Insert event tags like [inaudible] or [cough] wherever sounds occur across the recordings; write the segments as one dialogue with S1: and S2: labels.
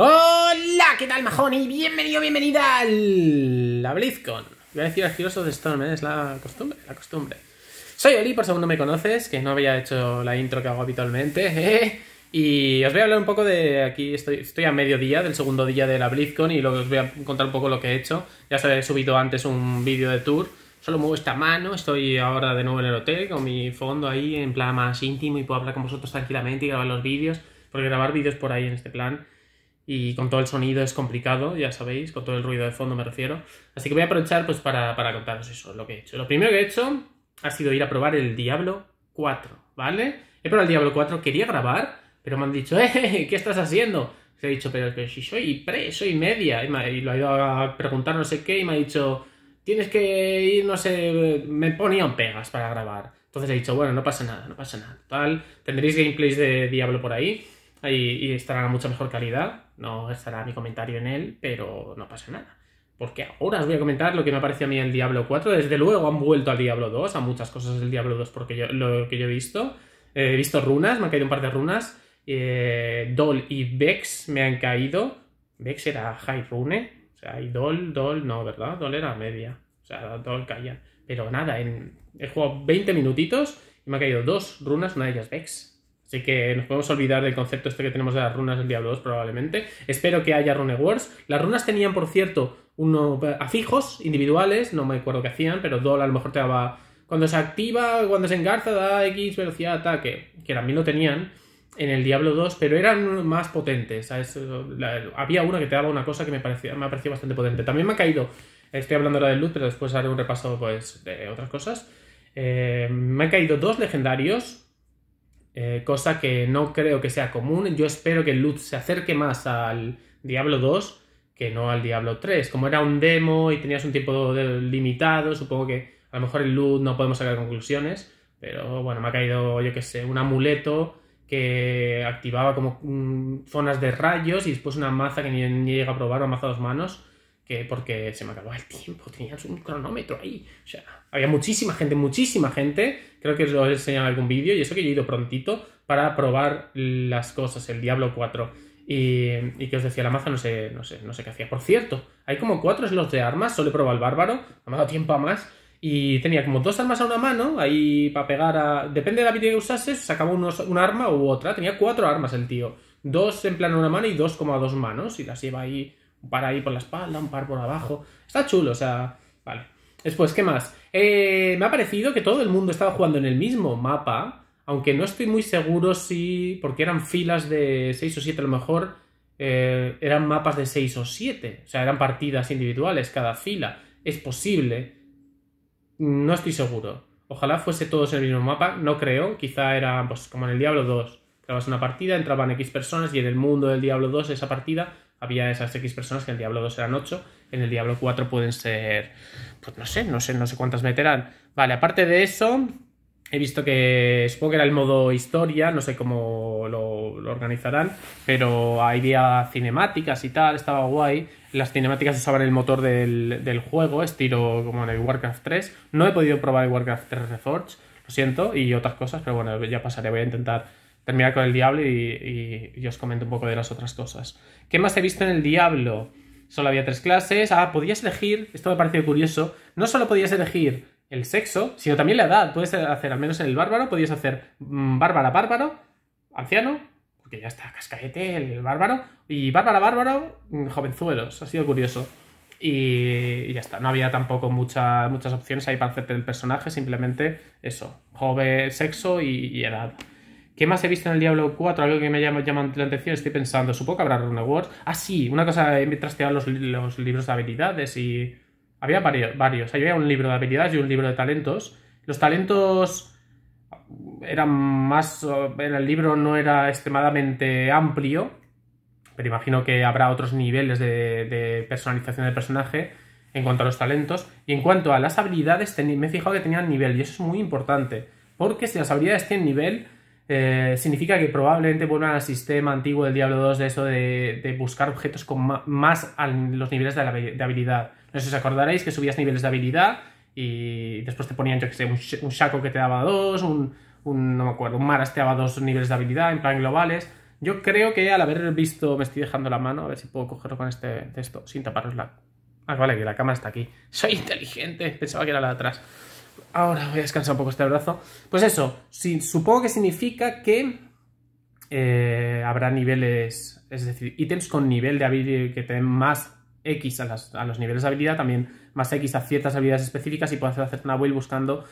S1: Hola, ¿qué tal, majón? Y bienvenido, bienvenida al... La BlizzCon. Voy a decir of de Storm, ¿eh? es la costumbre, la costumbre. Soy Oli, por si no me conoces, que no había hecho la intro que hago habitualmente, [laughs] ¿eh? Y os voy a hablar un poco de... Aquí estoy, estoy a mediodía, del segundo día de la BlizzCon, y luego os voy a contar un poco lo que he hecho. Ya os he subido antes un vídeo de tour. Solo muevo esta mano, estoy ahora de nuevo en el hotel con mi fondo ahí en plan más íntimo y puedo hablar con vosotros tranquilamente y grabar los vídeos, porque grabar vídeos por ahí en este plan y con todo el sonido es complicado, ya sabéis, con todo el ruido de fondo me refiero. Así que voy a aprovechar pues para, contaros eso, lo que he hecho. Lo primero que he hecho ha sido ir a probar el Diablo 4, ¿vale? He probado el Diablo 4, quería grabar, pero me han dicho, ¡eh! ¿Qué estás haciendo? Se ha dicho, pero, que si soy pre, soy media. Y, lo ha ido a preguntar no sé qué y me ha dicho, tienes que ir, no sé, me ponían pegas para grabar. Entonces he dicho, bueno, no pasa nada, no pasa nada. Tal, tendréis gameplays de Diablo por ahí y, y estarán a mucha mejor calidad no estará mi comentario en él, pero no pasa nada. Porque ahora os voy a comentar lo que me ha parecido a mí el Diablo 4. Desde luego han vuelto al Diablo 2, a muchas cosas del Diablo 2 porque lo que yo he visto. Eh, he visto runas, me han caído un par de runas. Eh, Dol y Vex me han caído. Vex era High Rune. O sea, y Dol, Dol, no, ¿verdad? Dol era media. O sea, Dol caía. Pero nada, he jugado 20 minutitos y me han caído dos runas, una de ellas Vex. Así que nos podemos olvidar del concepto este que tenemos de las runas del Diablo 2 probablemente. Espero que haya Rune Wars. Las runas tenían, por cierto, unos afijos individuales, no me acuerdo qué hacían, pero Dol a lo mejor te daba... Cuando se activa, cuando se engarza, da X velocidad ataque, que también lo tenían en el Diablo 2, pero eran más potentes. había una que te daba una cosa que me parecía, me ha bastante potente. También me ha caído, estoy hablando ahora del loot, pero después haré un repaso pues, de otras cosas. Eh, me han caído dos legendarios eh, cosa que no creo que sea común. Yo espero que el Loot se acerque más al Diablo 2 que no al Diablo 3. Como era un demo y tenías un tiempo limitado, supongo que a lo mejor el Loot no podemos sacar conclusiones. Pero bueno, me ha caído, yo que sé, un amuleto que activaba como mm, zonas de rayos y después una maza que ni, llega a probar, una maza dos manos que porque se me acabó el tiempo, tenías un cronómetro ahí. O sea, había muchísima gente, muchísima gente. Creo que os lo he enseñado en algún vídeo y eso que yo he ido prontito para probar las cosas, el Diablo 4. Y, que os decía la maza, no sé, no sé, no sé qué hacía. Por cierto, hay como cuatro slots de armas, solo he probado el bárbaro, no me ha dado tiempo a más. Y tenía como dos armas a una mano, ahí para pegar a. Depende de la vida que usases, sacaba un arma u otra. Tenía cuatro armas el tío. Dos en plan a una mano y dos como a dos manos. Y las lleva ahí un par ahí por la espalda, un par por abajo. Está chulo, o sea, vale. Después, ¿qué más? Eh, me ha parecido que todo el mundo estaba jugando en el mismo mapa, aunque no estoy muy seguro si, porque eran filas de 6 o 7 a lo mejor, eh, eran mapas de 6 o 7, o sea, eran partidas individuales cada fila. Es posible, no estoy seguro. Ojalá fuese todos en el mismo mapa, no creo, quizá era pues, como en el Diablo 2. Trabas una partida, entraban X personas y en el mundo del Diablo 2 esa partida había esas X personas que en el Diablo 2 eran 8, en el Diablo 4 pueden ser, pues no sé, no sé, no sé cuántas meterán. Vale, aparte de eso, he visto que supongo que era el modo historia, no sé cómo lo, organizarán, pero había cinemáticas y tal, estaba guay. Las cinemáticas usaban el motor del, del juego, estilo como en el Warcraft 3. No he podido probar el Warcraft 3 Reforged, lo siento, y otras cosas, pero bueno, ya pasaré, voy a intentar terminar con el diablo y, os comento un poco de las otras cosas. ¿Qué más he visto en el diablo? Solo había tres clases. Ah, podías elegir, esto me pareció curioso, no solo podías elegir el sexo, sino también la edad. Puedes hacer, al menos en el bárbaro, podías hacer mm, bárbara, bárbaro, anciano, porque ya está cascaete el bárbaro, y bárbara, bárbaro, mm, jovenzuelos. Ha sido curioso. Y, ya está, no había tampoco muchas opciones ahí para hacerte el personaje, simplemente eso, joven, sexo y edad. ¿Qué más he visto en el Diablo 4? Algo que me llama, la atención. Estoy pensando, supongo que habrá Rune Wars. Ah, sí, una cosa, he trasteado los, libros de habilidades y. Había varios. Había un libro de habilidades y un libro de talentos. Los talentos eran más. En el libro no era extremadamente amplio. Pero imagino que habrá otros niveles de, de personalización del personaje en cuanto a los talentos. Y en cuanto a las habilidades, me he fijado que tenían nivel. Y eso es muy importante. Porque si las habilidades tienen nivel eh, significa que probablemente vuelvan al sistema antiguo del Diablo 2 de eso de, buscar objetos con más los niveles de, habilidad. No sé si os acordaréis que subías niveles de habilidad y después te ponían, yo que sé, un, saco Shaco que te daba dos, un, no me acuerdo, un Maras te daba dos niveles de habilidad en plan globales. Yo creo que al haber visto, me estoy dejando la mano, a ver si puedo cogerlo con este texto, sin taparos la... Ah, vale, que la cámara está aquí. Soy inteligente, pensaba que era la de atrás. Ahora voy a descansar un poco este brazo, Pues eso, supongo que significa que eh, habrá niveles, es decir, ítems con nivel de habilidad que te den más X a, los niveles de habilidad, también más X a ciertas habilidades específicas y puedes hacer una build buscando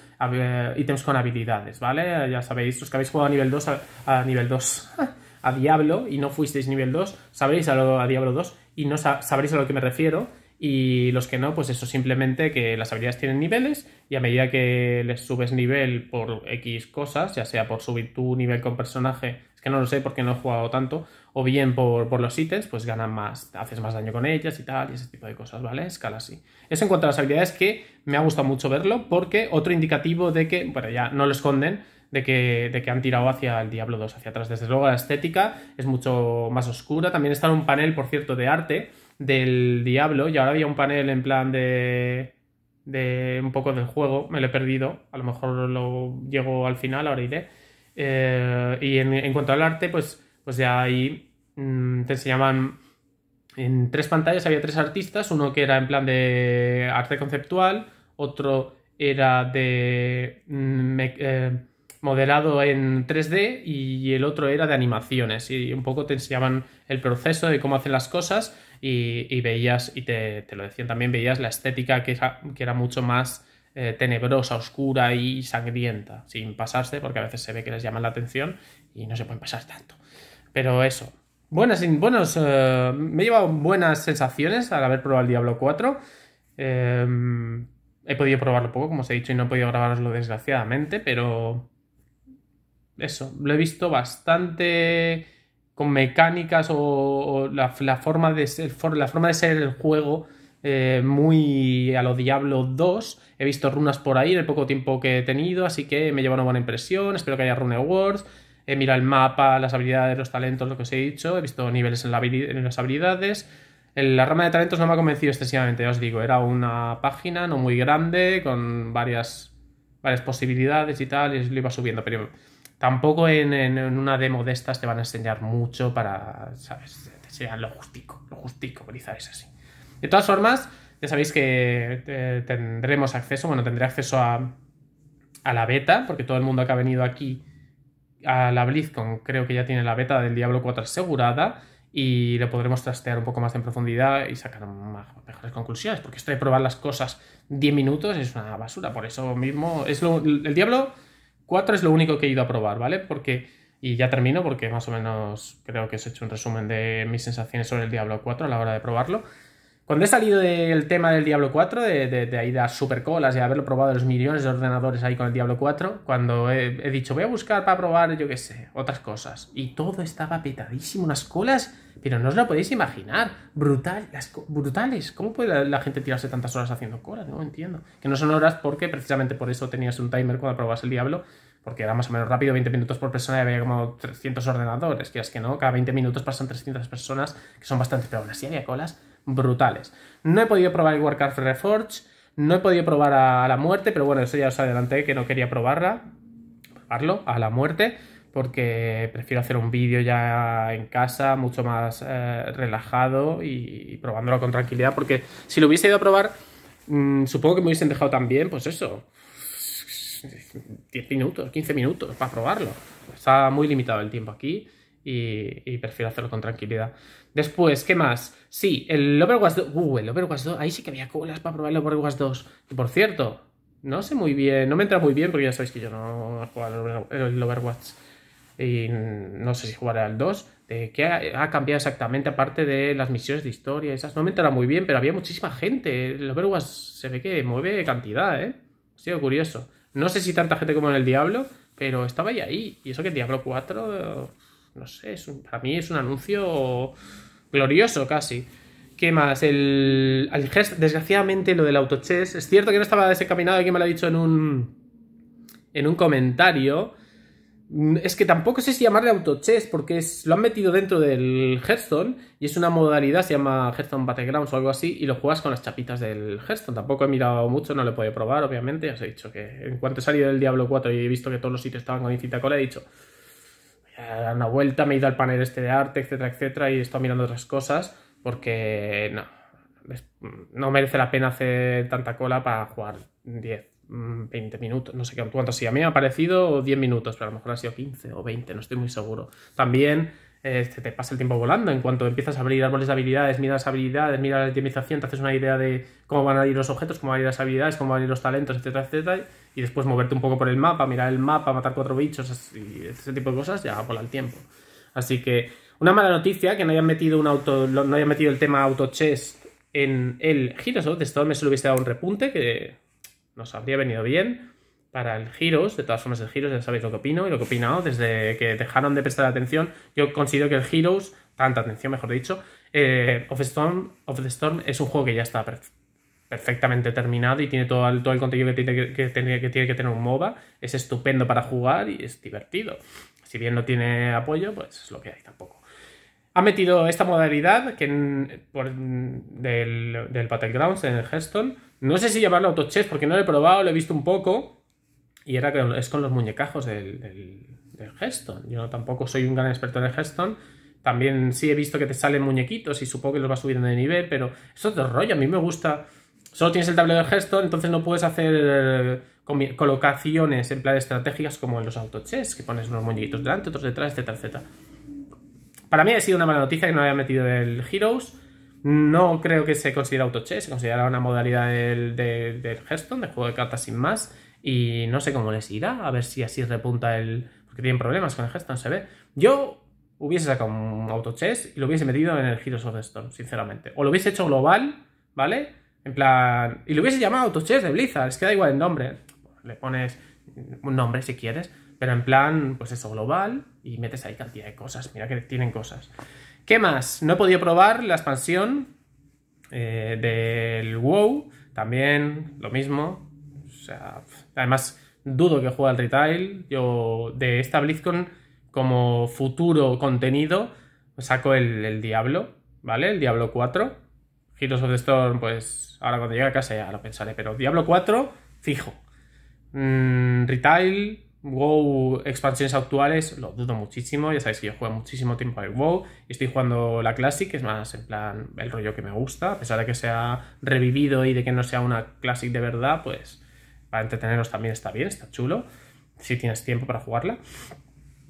S1: ítems con habilidades, ¿vale? Ya sabéis, los que habéis jugado a nivel 2, a, nivel 2, [laughs] a Diablo y no fuisteis nivel 2, sabréis a, a Diablo 2 y no sabréis a lo que me refiero y los que no, pues eso simplemente que las habilidades tienen niveles y a medida que les subes nivel por X cosas, ya sea por subir tu nivel con personaje, es que no lo sé porque no he jugado tanto, o bien por, los ítems, pues ganan más, haces más daño con ellas y tal, y ese tipo de cosas, ¿vale? Escala así. Eso en cuanto a las habilidades que me ha gustado mucho verlo porque otro indicativo de que, bueno, ya no lo esconden, de que, de que, han tirado hacia el Diablo 2, hacia atrás. Desde luego la estética es mucho más oscura. También está en un panel, por cierto, de arte del Diablo y ahora había un panel en plan de, de un poco del juego, me lo he perdido, a lo mejor lo llego al final, ahora iré. Eh, y en, cuanto al arte, pues, pues ya ahí mm, te enseñaban en tres pantallas, había tres artistas, uno que era en plan de arte conceptual, otro era de mm, eh, modelado en 3D y el otro era de animaciones y un poco te enseñaban el proceso de cómo hacen las cosas y, veías, y te, lo decían también, veías la estética que era, mucho más eh, tenebrosa, oscura y sangrienta, sin pasarse, porque a veces se ve que les llama la atención y no se pueden pasar tanto. Pero eso. Buenas, buenos, eh, me he llevado buenas sensaciones al haber probado el Diablo 4. Eh, he podido probarlo poco, como os he dicho, y no he podido grabaroslo desgraciadamente, pero eso, lo he visto bastante con mecánicas o, la, forma de ser, la forma de ser el juego eh, muy a lo Diablo 2. He visto runas por ahí en el poco tiempo que he tenido, así que me lleva una buena impresión. Espero que haya Rune Awards. He mirado el mapa, las habilidades, los talentos, lo que os he dicho. He visto niveles en, las habilidades. la rama de talentos no me ha convencido excesivamente, ya os digo. Era una página no muy grande, con varias, varias posibilidades y tal, y lo iba subiendo, pero Tampoco en, una demo de estas te van a enseñar mucho para, ¿sabes? Te enseñan lo justico, lo justico, quizás es así. De todas formas, ya sabéis que eh, tendremos acceso, bueno, tendré acceso a, a la beta, porque todo el mundo que ha venido aquí a la BlizzCon creo que ya tiene la beta del Diablo 4 asegurada y lo podremos trastear un poco más en profundidad y sacar mejores conclusiones, porque esto de probar las cosas 10 minutos es una basura, por eso mismo es lo, el Diablo 4 es lo único que he ido a probar, ¿vale? Porque, y ya termino porque más o menos creo que os he hecho un resumen de mis sensaciones sobre el Diablo 4 a la hora de probarlo. Cuando he salido del tema del Diablo 4, de, ahí de las supercolas y haberlo probado los millones de ordenadores ahí con el Diablo 4, cuando he, dicho voy a buscar para probar, yo qué sé, otras cosas, y todo estaba petadísimo, unas colas, pero no os lo podéis imaginar, brutal, las brutales. ¿Cómo puede la, gente tirarse tantas horas haciendo colas? No entiendo. Que no son horas porque precisamente por eso tenías un timer cuando probabas el Diablo, porque era más o menos rápido, 20 minutos por persona y había como 300 ordenadores, que es que no, cada 20 minutos pasan 300 personas, que son bastante, pero aún así había colas brutales. No he podido probar el Warcraft Reforge, no he podido probar a la muerte, pero bueno, eso ya os adelanté que no quería probarla, probarlo a la muerte, porque prefiero hacer un vídeo ya en casa, mucho más eh, relajado y, probándolo con tranquilidad, porque si lo hubiese ido a probar, mm, supongo que me hubiesen dejado también, pues eso, 10 minutos, 15 minutos para probarlo. Está muy limitado el tiempo aquí y, prefiero hacerlo con tranquilidad. Después, ¿qué más? Sí, el Overwatch 2. Uh, el Overwatch 2. Ahí sí que había colas para probar el Overwatch 2. Y por cierto, no sé muy bien, no me entra muy bien porque ya sabéis que yo no he jugado el Overwatch. Y no sé si jugaré al 2. qué ha, cambiado exactamente, aparte de las misiones de historia, esas. No me entra muy bien, pero había muchísima gente. El Overwatch se ve que mueve cantidad, ¿eh? Ha sido curioso. No sé si tanta gente como en el Diablo, pero estaba ahí. Y eso que el Diablo 4 no sé, es para mí es un anuncio glorioso casi. ¿Qué más? El, desgraciadamente, lo del autochess. Es cierto que no estaba desencaminado, que me lo ha dicho en un, en un comentario. Mm, es que tampoco sé si llamarle autochess, porque es, lo han metido dentro del Hearthstone y es una modalidad, se llama Hearthstone Battlegrounds o algo así, y lo juegas con las chapitas del Hearthstone. Tampoco he mirado mucho, no lo he podido probar, obviamente. Os he dicho que en cuanto he salido del Diablo 4 y he visto que todos los sitios estaban con Incita he dicho, a una vuelta me he ido al panel este de arte, etcétera, etcétera, y he estado mirando otras cosas porque no, no merece la pena hacer tanta cola para jugar 10, 20 mm, minutos, no sé cuánto, si a mí me ha parecido 10 minutos, pero a lo mejor ha sido 15 o 20, no estoy muy seguro. También eh, te, pasa el tiempo volando. En cuanto empiezas a abrir árboles de habilidades, miras habilidades, miras la optimización, te haces una idea de cómo van a ir los objetos, cómo van a ir las habilidades, cómo van a ir los talentos, etcétera, etcétera. Y después moverte un poco por el mapa, mirar el mapa, matar cuatro bichos, y ese tipo de cosas, ya vola el tiempo. Así que una mala noticia que no hayan metido, un auto, no hayan metido el tema auto chess en el Heroes de the Storm, eso le hubiese dado un repunte que nos habría venido bien para el Heroes, De todas formas, el Heroes, ya sabéis lo que opino y lo que he opinado desde que dejaron de prestar atención. Yo considero que el Heroes, tanta atención, mejor dicho, eh, of, of the Storm es un juego que ya está perfectamente terminado y tiene todo el, contenido que tiene que, que tener un MOBA. Es estupendo para jugar y es divertido. Si bien no tiene apoyo, pues es lo que hay tampoco. Ha metido esta modalidad que del, del Battlegrounds en el Hearthstone. No sé si llamarlo autochess porque no lo he probado, lo he visto un poco. Y era que es con los muñecajos del, del, Yo tampoco soy un gran experto en el También sí he visto que te salen muñequitos y supongo que los vas subiendo de nivel, pero eso es otro rollo. A mí me gusta. Solo tienes el tablero de Hearthstone, entonces no puedes hacer eh, colocaciones en plan estratégicas como en los autochess, que pones unos muñequitos delante, otros detrás, etcétera, etcétera. Para mí ha sido una mala noticia que no haya metido el Heroes. No creo que se considera autochess, se considera una modalidad del, del, del de juego de cartas sin más y no sé cómo les irá, a ver si así repunta el... Porque tienen problemas con el no se ve. Yo hubiese sacado un autochess y lo hubiese metido en el Heroes of the Storm, sinceramente. O lo hubiese hecho global, ¿vale? En plan... Y lo hubiese llamado autochess de Blizzard, es que da igual el nombre. Le pones un nombre si quieres, pero en plan, pues eso, global y metes ahí cantidad de cosas. Mira que tienen cosas. ¿Qué más? No he podido probar la expansión eh, del WoW. También lo mismo. O sea, Además, dudo que juegue al retail. Yo de esta BlizzCon, como futuro contenido, saco el, Diablo, ¿vale? El Diablo 4. Heroes of the Storm, pues ahora cuando llegue a casa ya lo pensaré, pero Diablo 4, fijo. Mm, retail, WoW, expansiones actuales, lo dudo muchísimo. Ya sabéis que yo juego muchísimo tiempo al WoW. Estoy jugando la Classic, que es más en plan el rollo que me gusta, a pesar de que sea revivido y de que no sea una Classic de verdad, pues para entreteneros también está bien, está chulo, si tienes tiempo para jugarla.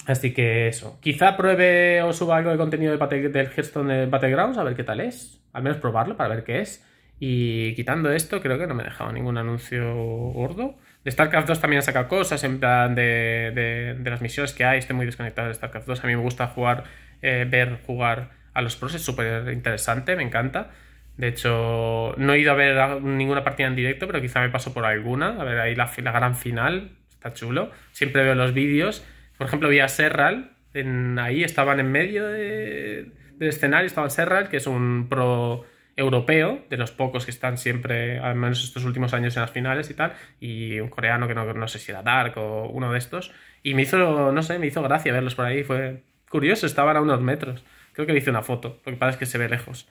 S1: Así que eso, quizá pruebe o suba algo de contenido de del Hearthstone Battlegrounds, a ver qué tal es, al menos probarlo para ver qué es. Y quitando esto, creo que no me he dejado ningún anuncio gordo. De StarCraft 2 también ha sacado cosas en plan de, de, las misiones que hay. Estoy muy desconectado de StarCraft 2. A mí me gusta jugar, eh, ver jugar a los pros, es súper interesante, me encanta. De hecho, no he ido a ver ninguna partida en directo, pero quizá me paso por alguna. A ver ahí la, gran final, está chulo. Siempre veo los vídeos. Por ejemplo, vi a Serral, en, ahí estaban en medio del escenario, estaba Serral, que es un pro europeo, de los pocos que están siempre, al menos estos últimos años en las finales y tal, y un coreano que no, no sé si era Dark o uno de estos, y me hizo, no sé, me hizo gracia verlos por ahí, fue curioso, estaban a unos metros, creo que le hice una foto, lo que pasa es que se ve lejos.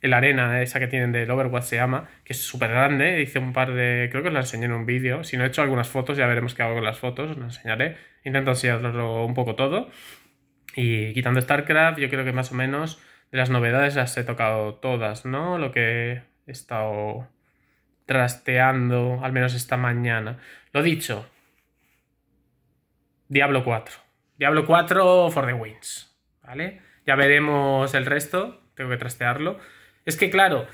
S1: El arena esa que tienen del Overwatch se llama, que es súper grande. Hice un par de. Creo que os la enseñé en un vídeo. Si no he hecho algunas fotos, ya veremos qué hago con las fotos, os las enseñaré. Intento enseñarlo un poco todo. Y quitando StarCraft, yo creo que más o menos de las novedades las he tocado todas, ¿no? Lo que he estado trasteando, al menos esta mañana. Lo dicho, Diablo 4. Diablo 4 for the wins, ¿vale? Ya veremos el resto, tengo que trastearlo. Es que, claro,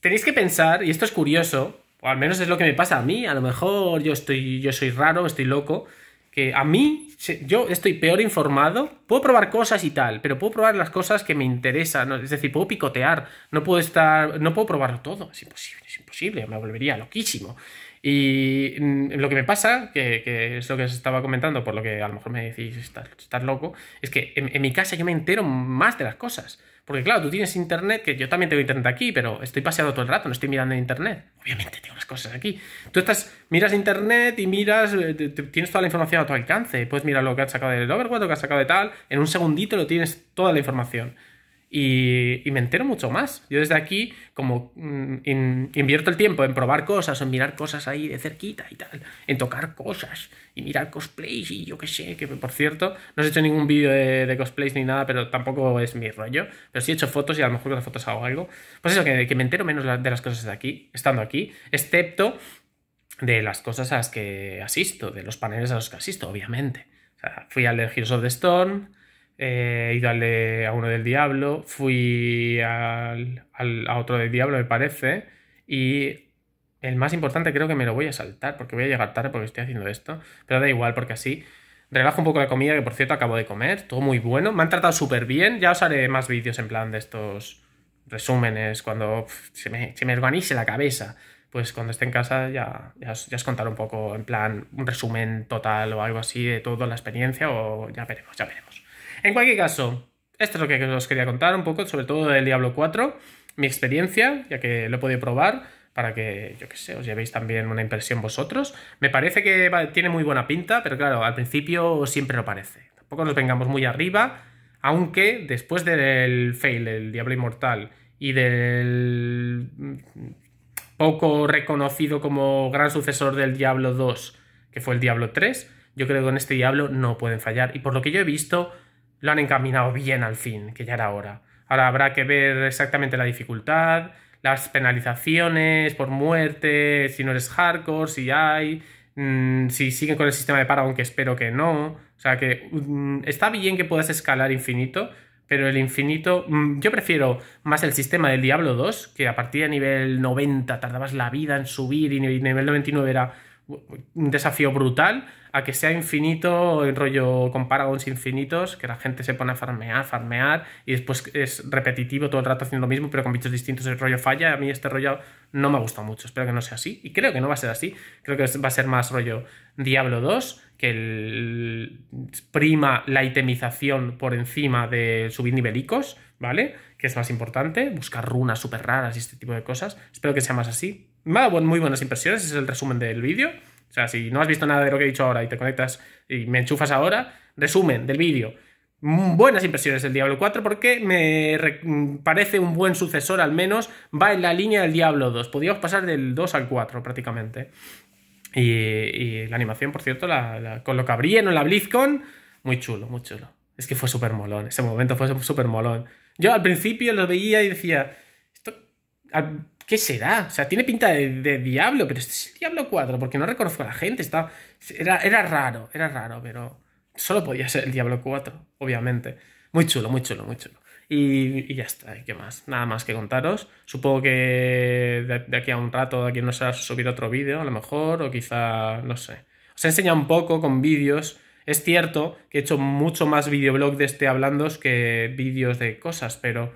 S1: tenéis que pensar, y esto es curioso, o al menos es lo que me pasa a mí, a lo mejor yo, estoy, yo soy raro, estoy loco, que a mí yo estoy peor informado, puedo probar cosas y tal, pero puedo probar las cosas que me interesan, es decir, puedo picotear, no puedo estar, no puedo probarlo todo, es imposible, es imposible, me volvería loquísimo. Y mm, lo que me pasa, que, es lo que os estaba comentando, por lo que a lo mejor me decís, estás, loco, es que en, mi casa yo me entero más de las cosas. Porque claro, tú tienes internet, que yo también tengo internet aquí, pero estoy paseado todo el rato, no estoy mirando internet. Obviamente tengo las cosas aquí. Tú estás, miras internet y miras, eh, tienes toda la información a tu alcance. Puedes mirar lo que has sacado del Overwatch, lo que has sacado de tal, en un segundito lo tienes toda la información y, me entero mucho más. Yo desde aquí, como mm, invierto el tiempo en probar cosas, en mirar cosas ahí de cerquita y tal, en tocar cosas y mirar cosplays y yo qué sé, que por cierto, no he hecho ningún vídeo de, cosplays ni nada, pero tampoco es mi rollo. Pero sí he hecho fotos y a lo mejor con las fotos hago algo. Pues eso, que, me entero menos de las cosas de aquí, estando aquí, excepto de las cosas a las que asisto, de los paneles a los que asisto, obviamente. O sea, fui al de Heroes of the Storm, eh, ido a uno del diablo. Fui al, al, a otro del diablo, me parece. Y el más importante creo que me lo voy a saltar porque voy a llegar tarde porque estoy haciendo esto. Pero da igual porque así relajo un poco la comida que por cierto acabo de comer. Todo muy bueno. Me han tratado súper bien. Ya os haré más vídeos en plan de estos resúmenes cuando se, me, se me organice la cabeza. Pues cuando esté en casa ya, ya, ya os contaré un poco en plan un resumen total o algo así de toda la experiencia o ya veremos, ya veremos. En cualquier caso, esto es lo que os quería contar un poco, sobre todo del Diablo 4, mi experiencia, ya que lo he podido probar, para que, yo qué sé, os llevéis también una impresión vosotros. Me parece que tiene muy buena pinta, pero claro, al principio siempre lo parece. Tampoco nos vengamos muy arriba, aunque después del fail, del Diablo Inmortal, y del poco reconocido como gran sucesor del Diablo 2, que fue el Diablo 3, yo creo que con este Diablo no pueden fallar. Y por lo que yo he visto, lo han encaminado bien al fin, que ya era hora. Ahora habrá que ver exactamente la dificultad, las penalizaciones por muerte, si no eres hardcore, si hay, mm, si siguen con el sistema de Paragon, que espero que no. O sea que mm, está bien que puedas escalar infinito, pero el infinito. Mm, yo prefiero más el sistema del Diablo 2, que a partir de nivel 90 tardabas la vida en subir y nivel 99 era un desafío brutal a que sea infinito, El rollo con paragons infinitos, que la gente se pone a farmear, farmear, y después es repetitivo todo el rato haciendo lo mismo, pero con bichos distintos, el rollo falla. A mí este rollo no me ha gustado mucho, espero que no sea así, y creo que no va a ser así. Creo que va a ser más rollo Diablo 2, que prima la itemización por encima de subir nivelicos, ¿vale? Que es más importante, buscar runas súper raras y este tipo de cosas. Espero que sea más así. Muy buenas impresiones, ese es el resumen del vídeo. O sea, si no has visto nada de lo que he dicho ahora y te conectas y me enchufas ahora, resumen del vídeo. Mm, buenas impresiones del Diablo 4 porque me mm, parece un buen sucesor al menos, va en la línea del Diablo 2. Podíamos pasar del 2 al 4 prácticamente. Y, la animación, por cierto, la, con lo que abrí en la BlizzCon, muy chulo, muy chulo. Es que fue súper molón, ese momento fue súper molón. Yo al principio lo veía y decía, esto, ¿Qué será? O sea, tiene pinta de, Diablo, pero este es el Diablo 4, porque no reconozco a la gente. Está... Era, era raro, era raro, pero solo podía ser el Diablo 4, obviamente. Muy chulo, muy chulo, muy chulo. Y, ya está, qué más? Nada más que contaros. Supongo que de, aquí a un rato, de aquí no ha subido otro vídeo, a lo mejor, o quizá, no sé. Os he enseñado un poco con vídeos. Es cierto que he hecho mucho más videoblog de este hablando que vídeos de cosas, pero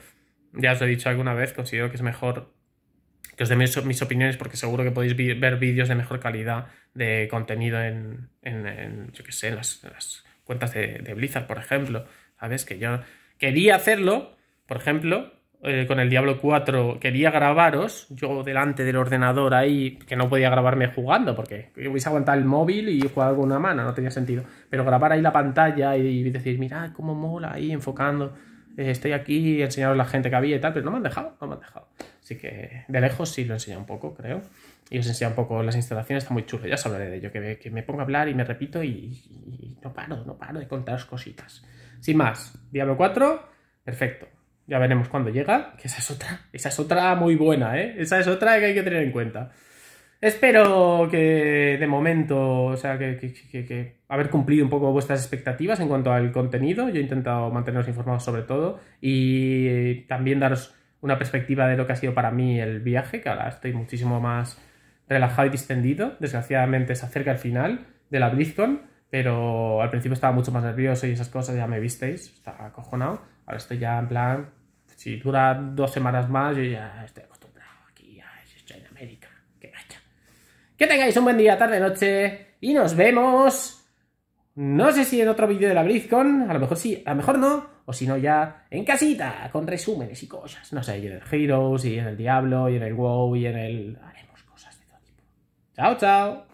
S1: ya os lo he dicho alguna vez, considero que es mejor que os mis, opiniones porque seguro que podéis ver vídeos de mejor calidad de contenido en, en, yo que sé, en las, cuentas de, Blizzard, por ejemplo. ¿Sabes? Que yo quería hacerlo, por ejemplo, eh, con el Diablo 4, quería grabaros, yo delante del ordenador ahí, que no podía grabarme jugando porque a aguantar el móvil y jugar con una mano, no tenía sentido. Pero grabar ahí la pantalla y, decir, mira, cómo mola ahí enfocando eh, estoy aquí a la gente que había y tal, pero no me han dejado, no me han dejado. Así que de lejos sí lo enseñado un poco, creo. Y os enseña un poco las instalaciones, está muy chulo, ya os hablaré de ello, que me, pongo a hablar y me repito y, no paro, no paro de contaros cositas. Sin más, Diablo 4, perfecto. Ya veremos cuándo llega, que esa es otra, esa es otra muy buena, ¿eh? Esa es otra que hay que tener en cuenta. Espero que de momento, o sea, que, haber cumplido un poco vuestras expectativas en cuanto al contenido. Yo he intentado manteneros informados sobre todo y también daros una perspectiva de lo que ha sido para mí el viaje, que ahora estoy muchísimo más relajado y distendido. Desgraciadamente se acerca el final de la BlizzCon, pero al principio estaba mucho más nervioso y esas cosas ya me visteis, estaba acojonado. Ahora estoy ya en plan, si dura dos semanas más, yo ya estoy Que tengáis un buen día, tarde, noche y nos vemos. No sé si en otro vídeo de la BlizzCon, a lo mejor sí, a lo mejor no, o si no ya en casita, con resúmenes y cosas. No sé, y en el Heroes, y en el Diablo, y en el WoW, y en el... Haremos cosas de todo tipo. Chao, chao.